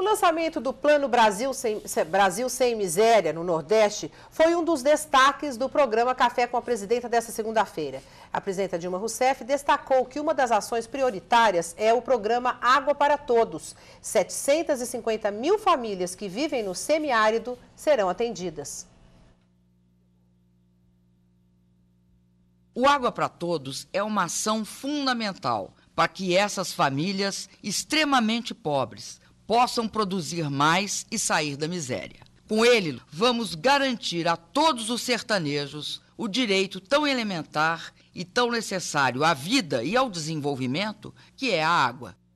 O lançamento do Plano Brasil Sem, Brasil Sem Miséria no Nordeste foi um dos destaques do programa Café com a Presidenta desta segunda-feira. A presidenta Dilma Rousseff destacou que uma das ações prioritárias é o programa Água para Todos. 750 mil famílias que vivem no semiárido serão atendidas. O Água para Todos é uma ação fundamental para que essas famílias extremamente pobres possam produzir mais e sair da miséria. Com ele, vamos garantir a todos os sertanejos o direito tão elementar e tão necessário à vida e ao desenvolvimento que é a água.